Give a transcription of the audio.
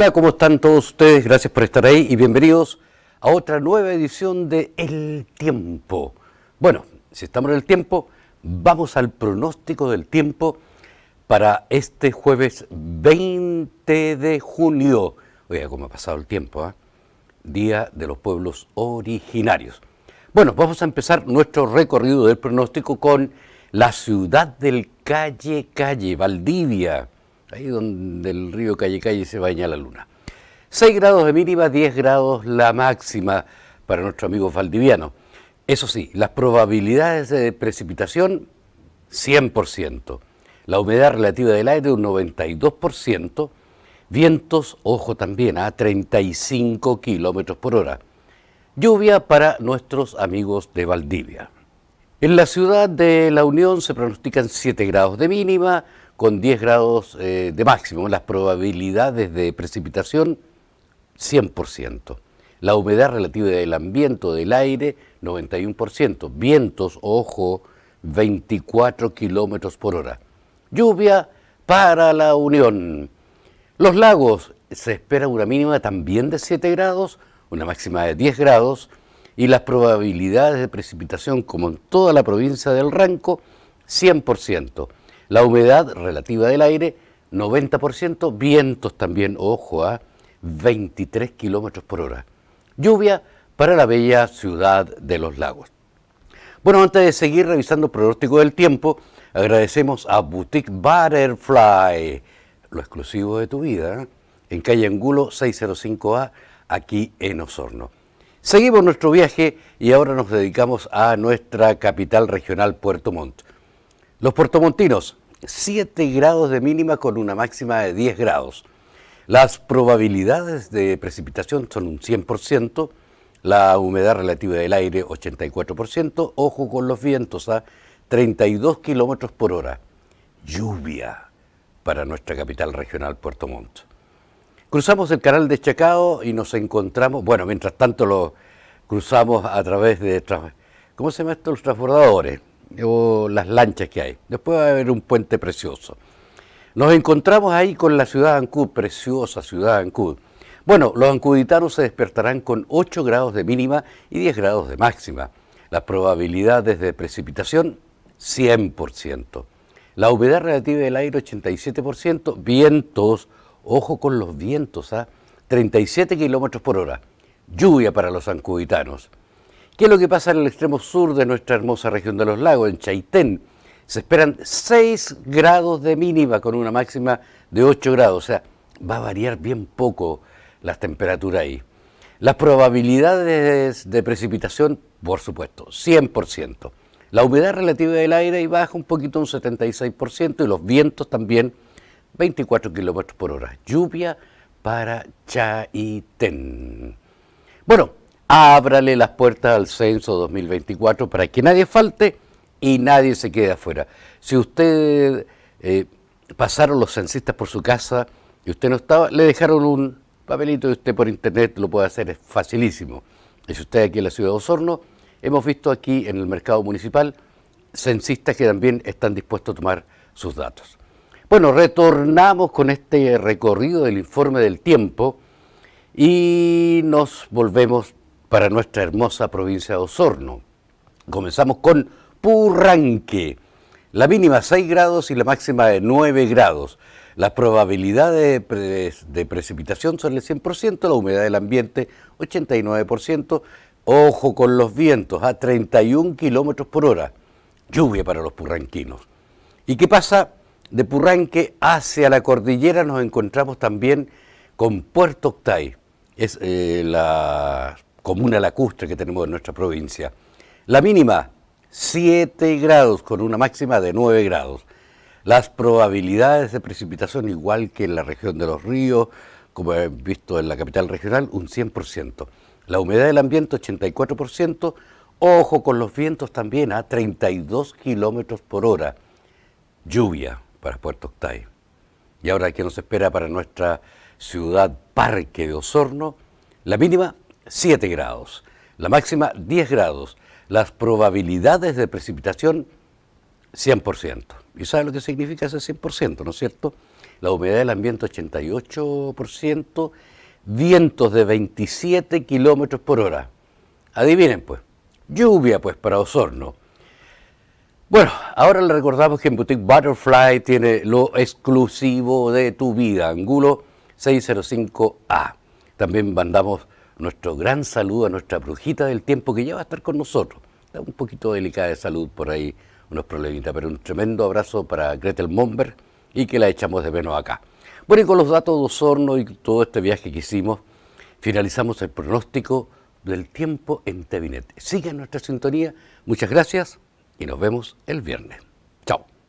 Hola, ¿cómo están todos ustedes? Gracias por estar ahí y bienvenidos a otra nueva edición de El Tiempo. Bueno, si estamos en el tiempo, vamos al pronóstico del tiempo para este jueves 20 de junio. Oiga, cómo ha pasado el tiempo, ¿ah? Día de los Pueblos Originarios. Bueno, vamos a empezar nuestro recorrido del pronóstico con la ciudad del Calle Calle, Valdivia ahí donde el río Calle Calle se baña la luna. 6 grados de mínima, 10 grados la máxima para nuestro amigo Valdiviano... Eso sí, las probabilidades de precipitación, 100%. La humedad relativa del aire, un 92%. Vientos, ojo también, a 35 kilómetros por hora. Lluvia para nuestros amigos de Valdivia. En la ciudad de La Unión se pronostican 7 grados de mínima, con 10 grados eh, de máximo, las probabilidades de precipitación 100%, la humedad relativa del ambiente, del aire 91%, vientos, ojo, 24 kilómetros por hora. Lluvia para la Unión. Los lagos, se espera una mínima también de 7 grados, una máxima de 10 grados, y las probabilidades de precipitación, como en toda la provincia del Ranco, 100%. La humedad relativa del aire, 90%, vientos también, ojo, a ah, 23 kilómetros por hora. Lluvia para la bella ciudad de los lagos. Bueno, antes de seguir revisando el pronóstico del tiempo, agradecemos a Boutique Butterfly, lo exclusivo de tu vida, ¿eh? en calle Angulo 605A, aquí en Osorno. Seguimos nuestro viaje y ahora nos dedicamos a nuestra capital regional, Puerto Montt. Los puertomontinos 7 grados de mínima con una máxima de 10 grados. Las probabilidades de precipitación son un 100%, la humedad relativa del aire 84%, ojo con los vientos ¿ah? a 32 kilómetros por hora. Lluvia para nuestra capital regional, Puerto Montt. Cruzamos el canal de Chacao y nos encontramos, bueno, mientras tanto lo cruzamos a través de, ¿cómo se llama esto? Los transbordadores o las lanchas que hay. Después va a haber un puente precioso. Nos encontramos ahí con la ciudad de Ancud, preciosa ciudad de Ancud. Bueno, los ancuditanos se despertarán con 8 grados de mínima y 10 grados de máxima. Las probabilidades de precipitación, 100%. La humedad relativa del aire, 87%. Vientos, ojo con los vientos, 37 ¿ah? kilómetros por hora. Lluvia para los ancuditanos. ¿Qué es lo que pasa en el extremo sur de nuestra hermosa región de los lagos, en Chaitén? Se esperan 6 grados de mínima con una máxima de 8 grados, o sea, va a variar bien poco las temperaturas ahí. Las probabilidades de precipitación, por supuesto, 100%. La humedad relativa del aire ahí baja un poquito, un 76%, y los vientos también, 24 kilómetros por hora. Lluvia para Chaitén. Bueno, ábrale las puertas al censo 2024 para que nadie falte y nadie se quede afuera. Si usted eh, pasaron los censistas por su casa y usted no estaba, le dejaron un papelito y usted por internet lo puede hacer, es facilísimo. Y si usted aquí en la ciudad de Osorno, hemos visto aquí en el mercado municipal censistas que también están dispuestos a tomar sus datos. Bueno, retornamos con este recorrido del informe del tiempo y nos volvemos para nuestra hermosa provincia de Osorno. Comenzamos con Purranque, la mínima 6 grados y la máxima de 9 grados. Las probabilidades de, precipitación son el 100%, la humedad del ambiente 89%, ojo con los vientos a 31 kilómetros por hora, lluvia para los purranquinos. ¿Y qué pasa? De Purranque hacia la cordillera nos encontramos también con Puerto Octay. Es eh, la comuna lacustre que tenemos en nuestra provincia. La mínima, 7 grados con una máxima de 9 grados. Las probabilidades de precipitación, igual que en la región de los ríos, como hemos visto en la capital regional, un 100%. La humedad del ambiente, 84%. Ojo con los vientos también a 32 kilómetros por hora. Lluvia para Puerto Octay. Y ahora, ¿qué nos espera para nuestra ciudad parque de Osorno? La mínima, 7 grados, la máxima 10 grados, las probabilidades de precipitación 100%. ¿Y sabe lo que significa ese 100%, no es cierto? La humedad del ambiente 88%, vientos de 27 kilómetros por hora. Adivinen pues, lluvia pues para Osorno. Bueno, ahora le recordamos que en Boutique Butterfly tiene lo exclusivo de tu vida, Angulo 605A. También mandamos nuestro gran saludo a nuestra brujita del tiempo que ya va a estar con nosotros. Está un poquito delicada de salud por ahí, unos problemitas, pero un tremendo abrazo para Gretel Momber y que la echamos de menos acá. Bueno, y con los datos de Osorno y todo este viaje que hicimos, finalizamos el pronóstico del tiempo en Tevinet. Sigan nuestra sintonía, muchas gracias y nos vemos el viernes. Chao.